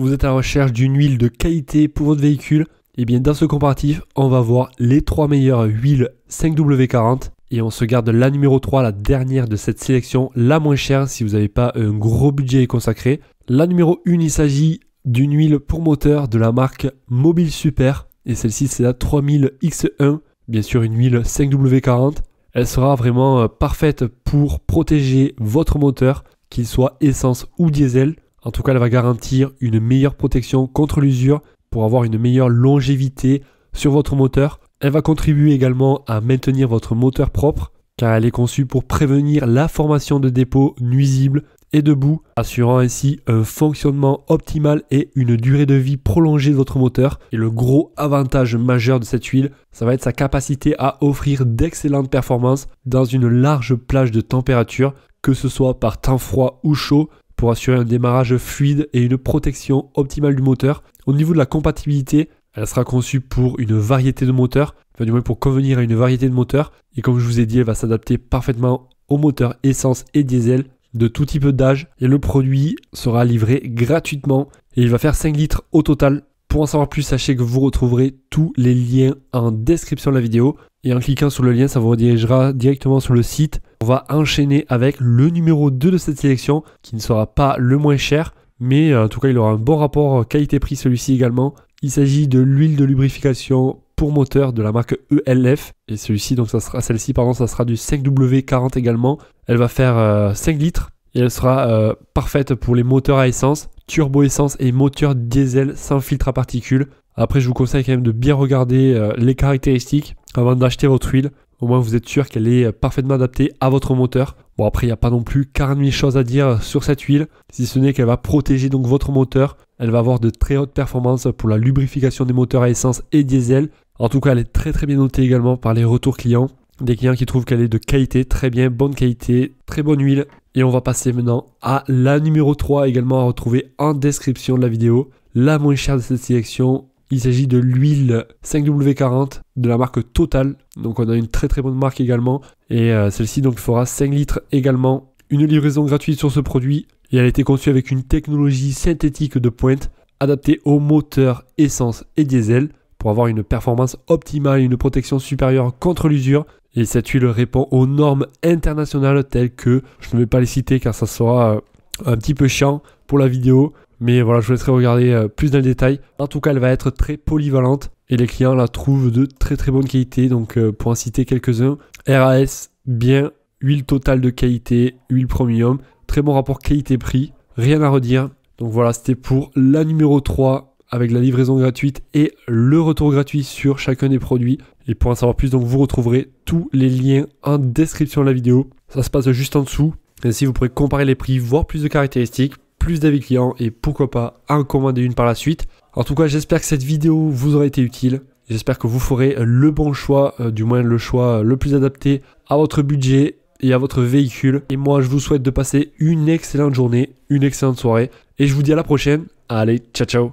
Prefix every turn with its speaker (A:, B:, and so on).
A: vous êtes à la recherche d'une huile de qualité pour votre véhicule, et eh bien dans ce comparatif, on va voir les trois meilleures huiles 5W40 et on se garde la numéro 3, la dernière de cette sélection, la moins chère si vous n'avez pas un gros budget consacré. La numéro 1, il s'agit d'une huile pour moteur de la marque Mobile Super et celle-ci c'est la 3000X1, bien sûr une huile 5W40. Elle sera vraiment euh, parfaite pour protéger votre moteur, qu'il soit essence ou diesel. En tout cas, elle va garantir une meilleure protection contre l'usure pour avoir une meilleure longévité sur votre moteur. Elle va contribuer également à maintenir votre moteur propre car elle est conçue pour prévenir la formation de dépôts nuisibles et de assurant ainsi un fonctionnement optimal et une durée de vie prolongée de votre moteur. Et le gros avantage majeur de cette huile, ça va être sa capacité à offrir d'excellentes performances dans une large plage de température, que ce soit par temps froid ou chaud, pour assurer un démarrage fluide et une protection optimale du moteur. Au niveau de la compatibilité, elle sera conçue pour une variété de moteurs, enfin du moins pour convenir à une variété de moteurs. Et comme je vous ai dit, elle va s'adapter parfaitement aux moteurs essence et diesel de tout type d'âge. Et le produit sera livré gratuitement. Et il va faire 5 litres au total. Pour en savoir plus, sachez que vous retrouverez tous les liens en description de la vidéo. Et en cliquant sur le lien, ça vous redirigera directement sur le site. On va enchaîner avec le numéro 2 de cette sélection, qui ne sera pas le moins cher, mais euh, en tout cas il aura un bon rapport euh, qualité-prix celui-ci également. Il s'agit de l'huile de lubrification pour moteur de la marque ELF et celui-ci donc ça sera celle-ci pardon ça sera du 5W40 également. Elle va faire 5 euh, litres et elle sera parfaite pour les moteurs à essence, turbo essence et moteur diesel sans filtre à particules. Après je vous conseille quand même de bien regarder les caractéristiques avant d'acheter votre huile. Au moins, vous êtes sûr qu'elle est parfaitement adaptée à votre moteur. Bon, après, il n'y a pas non plus 40 000 choses à dire sur cette huile, si ce n'est qu'elle va protéger donc votre moteur. Elle va avoir de très hautes performances pour la lubrification des moteurs à essence et diesel. En tout cas, elle est très très bien notée également par les retours clients. Des clients qui trouvent qu'elle est de qualité, très bien, bonne qualité, très bonne huile. Et on va passer maintenant à la numéro 3 également à retrouver en description de la vidéo. La moins chère de cette sélection, il s'agit de l'huile 5W40 de la marque Total. Donc on a une très très bonne marque également. Et euh, celle-ci donc fera 5 litres également. Une livraison gratuite sur ce produit. Et elle a été conçue avec une technologie synthétique de pointe adaptée aux moteurs essence et diesel pour avoir une performance optimale et une protection supérieure contre l'usure. Et cette huile répond aux normes internationales telles que, je ne vais pas les citer car ça sera euh, un petit peu chiant pour la vidéo, mais voilà, je vous laisserai regarder euh, plus dans le détail. En tout cas, elle va être très polyvalente et les clients la trouvent de très très bonne qualité. Donc euh, pour en citer quelques-uns, RAS, bien, huile totale de qualité, huile premium, très bon rapport qualité-prix, rien à redire. Donc voilà, c'était pour la numéro 3 avec la livraison gratuite et le retour gratuit sur chacun des produits. Et pour en savoir plus, donc vous retrouverez tous les liens en description de la vidéo. Ça se passe juste en dessous. Ainsi, vous pourrez comparer les prix, voir plus de caractéristiques plus d'avis clients et pourquoi pas en commander une par la suite. En tout cas, j'espère que cette vidéo vous aura été utile. J'espère que vous ferez le bon choix, euh, du moins le choix le plus adapté à votre budget et à votre véhicule. Et moi, je vous souhaite de passer une excellente journée, une excellente soirée. Et je vous dis à la prochaine. Allez, ciao ciao